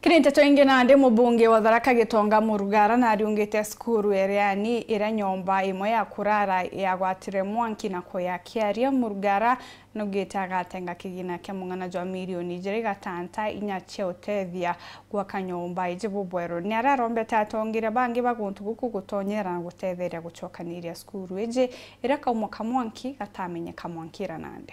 kinete ndeto ingi nandi mubunge wa tharaka gitonga murugara na nariungite skuru eriani ira nyomba imwe ya kurara yagwatire mwanki na kuyakiaria murugara nugite agatenga kigina kia mung'ana jwa mirioni ijiri gatanta inya cia utethia gwaka nyomba iji bubweru ni ararombete atongire bangi baguntu guku gutonyera na gutetheria gucokaniria skuru iji ira kaumwa kamwanki gatamenyeka mwanki ira nandi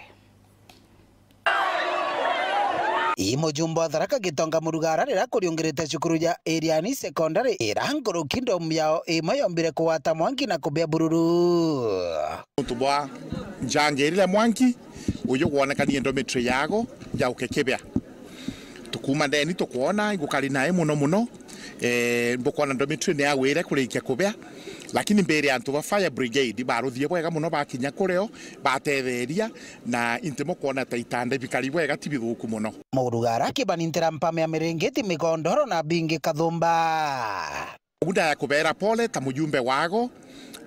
ii mujumba wa tharaka gitonga murugara rira kuriungirite cukuru ya iriani sekondari ira nguruki ndomu yao imayombire kuwata mwanki na kubia bururu mutubwa njanjirire mwanki uyu gwonekanie endometri yago ya ukekebea tukuma ndeni tukwona igukari nae muno muno e, eh, mbukwana ndomitri niagwire kurikia kubia lakini mbere antu ba fire brigade ruthie bwega muno bakinya kureo batetheria na intimo kuona ta itande bikari bwega tibithuku muno murugara kibanintira mpame ya migondoro na bingi kathumba unda ya kubera pole ta mujumbe wago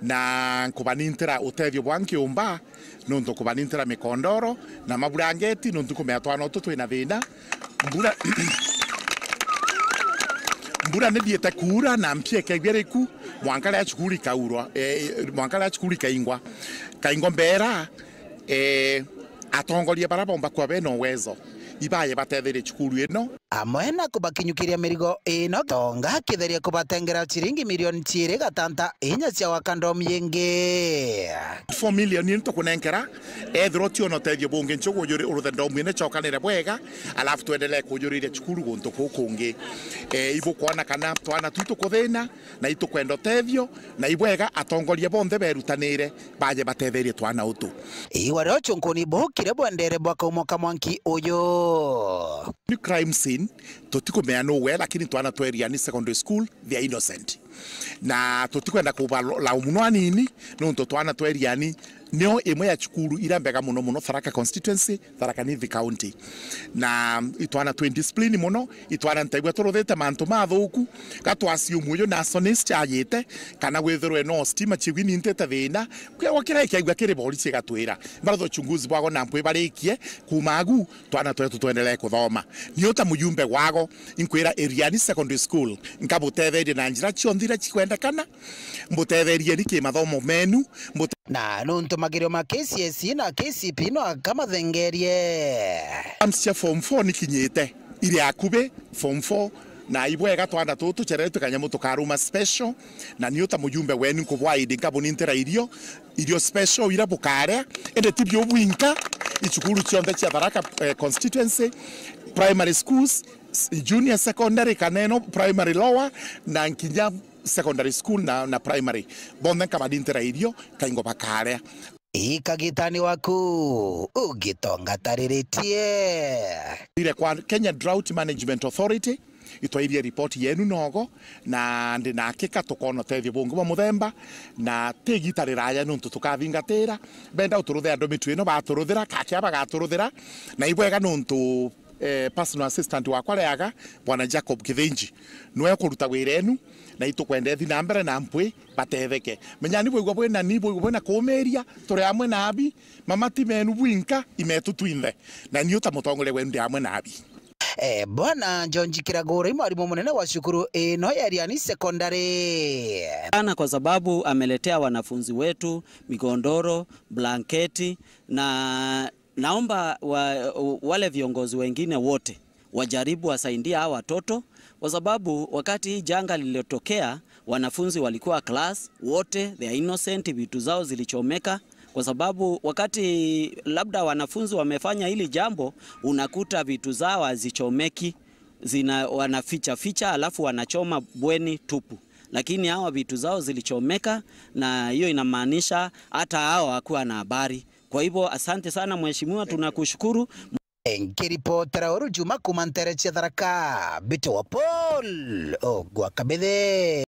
na nkubanintira utethio bwa nkiumba nuntu kubanintira mikondoro na maburangeti nuntu kumeatwana utu twina thina mbura mbura nä thiä kuura na mpie kaigä ku mwanka rä a kaurwa eh, mwanka rä a kaingwa kaingwa mbera eh, atongoria bara bomba kwa bena wezo ibaye batethire chukuru ino amwe na kubakinyukiria mirigo ino tonga kitheria kubatengera chiringi milioni ciiri gatanta inya cia gwaka ndomu yingi 4 million ni tukunenkera ethirwo ti ona tethio bungi ncugu yuri uruthe ndomu ine cokanire bwega alafu twendelee kujuriria chukuru gonto ko kungi e, kwana kana twana tuto tukuthina na kwendo tethio na ibwega atongoria bonde berutanire baje batetherie twana utu iwa rocho nkoni boki kire bwendere bwaka umoka mwanki uyo ni crime scene tutikumea nowhere lakini twana tweria ni secondary school they are innocent na tutikwenda la umuno nini nuntu twana tweria ni nio imwe ya chikuru ira mbega muno muno tharaka constituency tharaka ni the county na itwana twi discipline muno itwana ntaigua turuthite mantu mathuku thuku gatwasio muyo na sonist ayete kana gwithirwe eno stima chiwi nintete thina kwa wakira ikiaigua kiri bori ciga twira mbaratho chunguzi bwago na mpwe barikie kumagu twana twetu twendelee kuthoma nio ta muyumbe wago inkwira eriani secondary school nkabutetherie na njira cionthira chikwendekana mbutetherie ni kimathomo menu mbute na nuntu magirio ma kcs e na kcp no akamathengerie cia form 4 ni kinyete te akube form 4 na ibwega twanda tutu cheretu kanyamu tå karuma special na nä mujumbe ta må jumbe wenu nkå bwa ä ngabå irio irio special ira bukare ende tibyo bwinka ichukuru cionthe cia baraka eh, constituency primary schools junior secondary kaneno primary lower na nkinya secondary school na, na primary bonthe nkamathintira irio kaingo bakaria ikagitani waku ugitonga tariritie ire kwa Kenya Drought Management Authority itwairie ripoti yenu nogo na ndi nakika tukono tethi bungi bwa muthemba na tigitarira raya nuntu tukathingatira benda uturuthe andu mitwino baturuthira kakia bagaturuthira na ibwega nuntu eh, personal assistant wa wakwa rega bwana Jacob Kithinji no yakuruta wira enu na itu kwende thi nambere na mpwe batetheke menya ni bwigwa bwina ni bwigwa bwina kumiria tore amwe na abi mamati menu bwinka imetu twinde na ni uta mutongole wenu amwe na abi Eh, bwana John Kiraguri mwalimu munene wa shukuru ino ya Riani Secondary ana kwa sababu ameletea wanafunzi wetu migondoro, blanketi na Naomba wa, wale viongozi wengine wote wajaribu wasaidia hawa watoto kwa sababu wakati hii janga lililotokea, wanafunzi walikuwa class wote, they innocent, vitu zao zilichomeka kwa sababu wakati labda wanafunzi wamefanya hili jambo, unakuta vitu zao hazichomeki, zina wanaficha ficha, alafu wanachoma bweni tupu lakini hawa vitu zao zilichomeka, na hiyo inamaanisha hata hao hakuwa na habari. Kwa hivyo asante sana mheshimiwa, tunakushukuru. Nkiripotera Oru Juma kuma Nterechia Tharaka, Bito wa Paul Ogwakabethe.